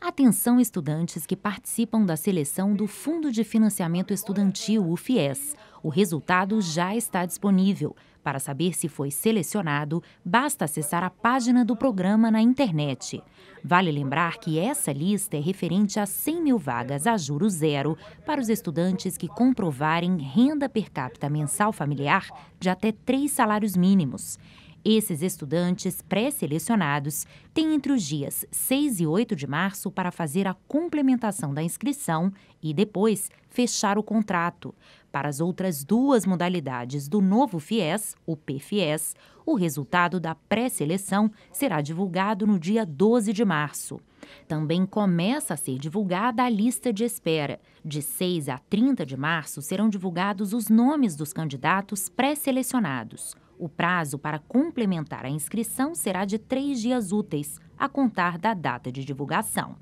Atenção estudantes que participam da seleção do Fundo de Financiamento Estudantil, o FIES. O resultado já está disponível. Para saber se foi selecionado, basta acessar a página do programa na internet. Vale lembrar que essa lista é referente a 100 mil vagas a juros zero para os estudantes que comprovarem renda per capita mensal familiar de até três salários mínimos. Esses estudantes pré-selecionados têm entre os dias 6 e 8 de março para fazer a complementação da inscrição e depois fechar o contrato. Para as outras duas modalidades do novo FIES, o PFIES, o resultado da pré-seleção será divulgado no dia 12 de março. Também começa a ser divulgada a lista de espera. De 6 a 30 de março serão divulgados os nomes dos candidatos pré-selecionados. O prazo para complementar a inscrição será de três dias úteis, a contar da data de divulgação.